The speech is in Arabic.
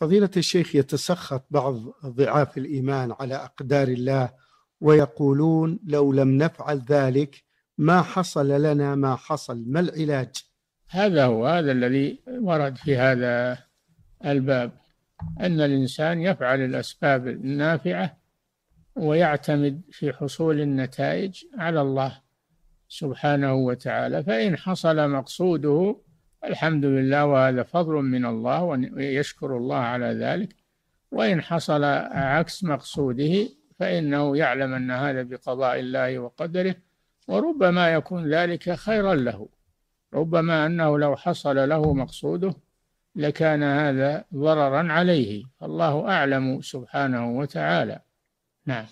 فضيلة الشيخ يتسخط بعض ضعاف الإيمان على أقدار الله ويقولون لو لم نفعل ذلك ما حصل لنا ما حصل ما العلاج هذا هو هذا الذي ورد في هذا الباب أن الإنسان يفعل الأسباب النافعة ويعتمد في حصول النتائج على الله سبحانه وتعالى فإن حصل مقصوده الحمد لله وهذا فضل من الله ويشكر الله على ذلك وإن حصل عكس مقصوده فإنه يعلم أن هذا بقضاء الله وقدره وربما يكون ذلك خيرا له ربما أنه لو حصل له مقصوده لكان هذا ضررا عليه الله أعلم سبحانه وتعالى نعم